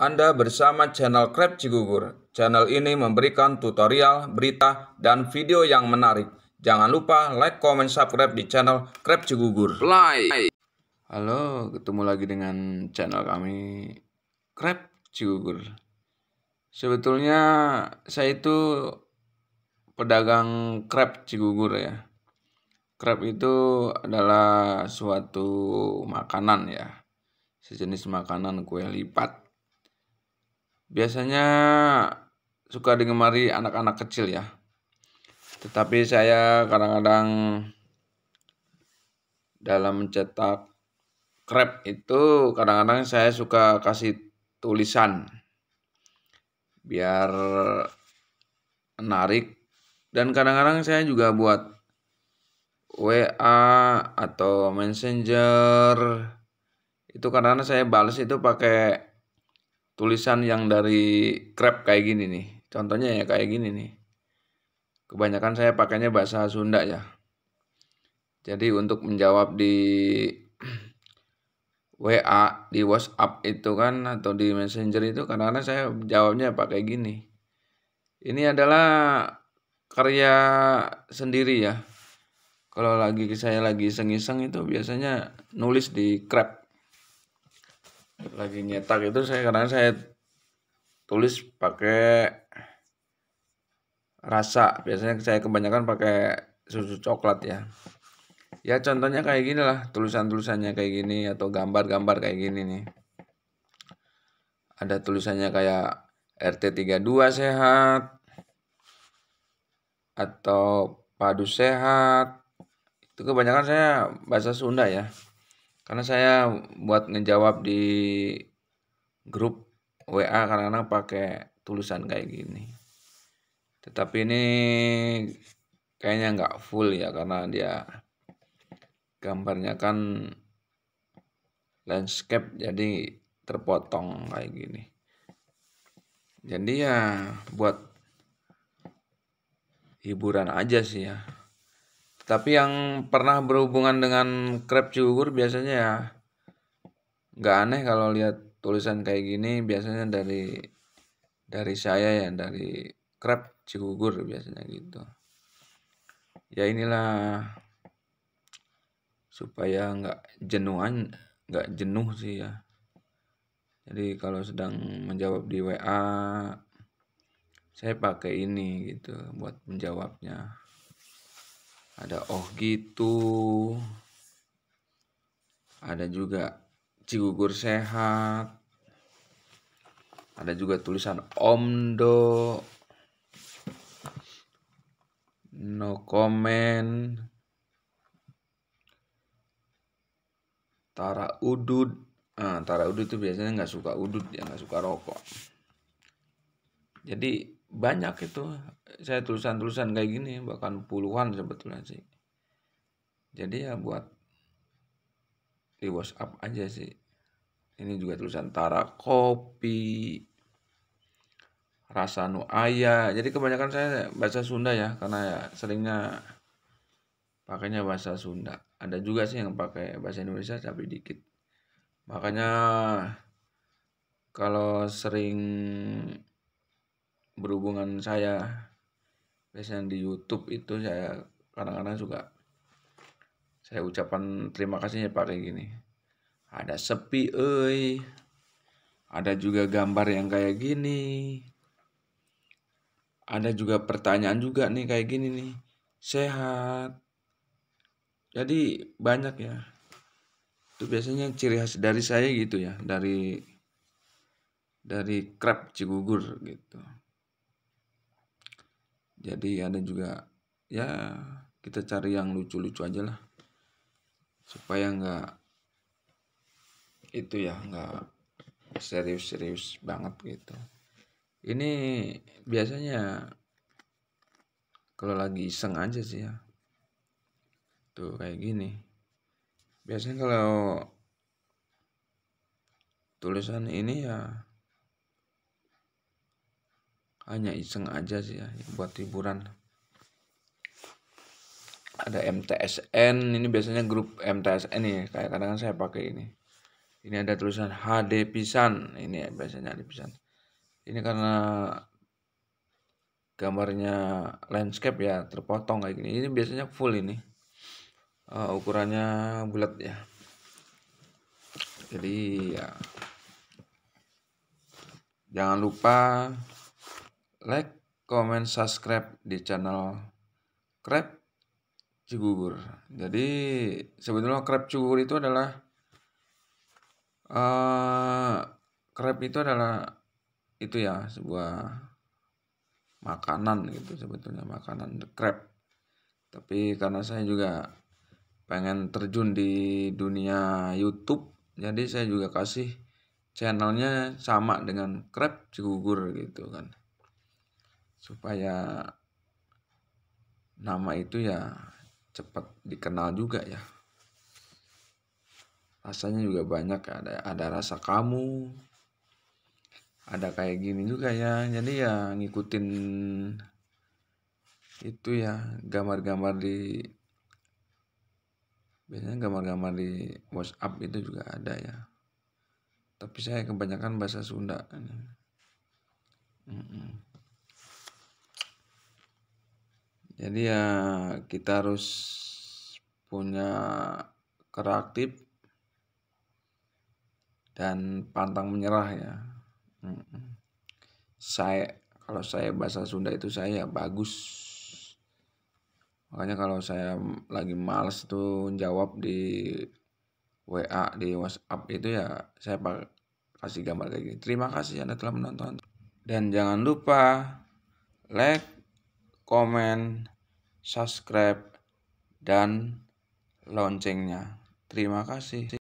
Anda bersama channel Crab Cigugur. Channel ini memberikan tutorial, berita, dan video yang menarik. Jangan lupa like, komen, subscribe di channel Crab Cigugur. Like. Halo, ketemu lagi dengan channel kami Crab Cigugur. Sebetulnya saya itu pedagang crab Cigugur ya. Crab itu adalah suatu makanan ya. Sejenis makanan kue lipat biasanya suka digemari anak-anak kecil ya. Tetapi saya kadang-kadang dalam mencetak krep itu kadang-kadang saya suka kasih tulisan biar menarik dan kadang-kadang saya juga buat WA atau Messenger itu kadang-kadang saya balas itu pakai tulisan yang dari Krep kayak gini nih. Contohnya ya kayak gini nih. Kebanyakan saya pakainya bahasa Sunda ya. Jadi untuk menjawab di WA, di WhatsApp itu kan atau di Messenger itu karena saya jawabnya pakai gini. Ini adalah karya sendiri ya. Kalau lagi saya lagi iseng-iseng itu biasanya nulis di Krep lagi nyetak itu saya karena saya tulis pakai rasa biasanya saya kebanyakan pakai susu coklat ya ya contohnya kayak gini lah tulisan-tulisannya kayak gini atau gambar-gambar kayak gini nih ada tulisannya kayak RT32 sehat atau padu sehat itu kebanyakan saya bahasa Sunda ya karena saya buat ngejawab di grup WA karena pakai tulisan kayak gini tetapi ini kayaknya nggak full ya karena dia gambarnya kan landscape jadi terpotong kayak gini jadi ya buat hiburan aja sih ya tapi yang pernah berhubungan dengan krep cugur biasanya ya nggak aneh kalau lihat tulisan kayak gini biasanya dari dari saya ya dari krep cugur biasanya gitu ya inilah supaya nggak jenuhan nggak jenuh sih ya jadi kalau sedang menjawab di WA saya pakai ini gitu buat menjawabnya ada oh gitu ada juga cigugur sehat ada juga tulisan omdo no comment tara udud nah, tara udud itu biasanya nggak suka udud ya nggak suka rokok jadi banyak itu saya tulisan-tulisan kayak gini bahkan puluhan sebetulnya sih jadi ya buat di WhatsApp aja sih ini juga tulisan Tara Kopi Rasanu ayah jadi kebanyakan saya bahasa Sunda ya karena ya seringnya pakainya bahasa Sunda ada juga sih yang pakai bahasa Indonesia tapi dikit makanya kalau sering berhubungan saya biasanya di YouTube itu saya kadang-kadang suka saya ucapan terima kasihnya pakai gini ada sepi oi ada juga gambar yang kayak gini ada juga pertanyaan juga nih kayak gini nih sehat jadi banyak ya itu biasanya ciri khas dari saya gitu ya dari dari crab cigugur gitu jadi ada juga ya kita cari yang lucu-lucu aja lah supaya nggak itu ya nggak serius-serius banget gitu ini biasanya kalau lagi iseng aja sih ya tuh kayak gini biasanya kalau tulisan ini ya hanya iseng aja sih ya buat hiburan ada MTSN ini biasanya grup MTSN nih kayak kadang, kadang saya pakai ini ini ada tulisan HD pisan ini ya, biasanya HD pisan ini karena gambarnya landscape ya terpotong kayak gini ini biasanya full ini uh, ukurannya bulat ya jadi ya jangan lupa like, comment, subscribe di channel Crab Cigugur. Jadi sebetulnya Crab Cigugur itu adalah uh, Crab itu adalah itu ya sebuah makanan gitu sebetulnya makanan crab. Tapi karena saya juga pengen terjun di dunia YouTube, jadi saya juga kasih channelnya sama dengan crab Cigugur gitu kan supaya nama itu ya cepat dikenal juga ya rasanya juga banyak ada ada rasa kamu ada kayak gini juga ya jadi ya ngikutin itu ya gambar-gambar di biasanya gambar-gambar di WhatsApp itu juga ada ya tapi saya kebanyakan bahasa Sunda mm -mm jadi ya kita harus punya keraktif dan pantang menyerah ya saya kalau saya bahasa Sunda itu saya bagus makanya kalau saya lagi males tuh jawab di WA di WhatsApp itu ya saya kasih gambar kayak gini terima kasih anda telah menonton dan jangan lupa like komen, subscribe, dan loncengnya. Terima kasih.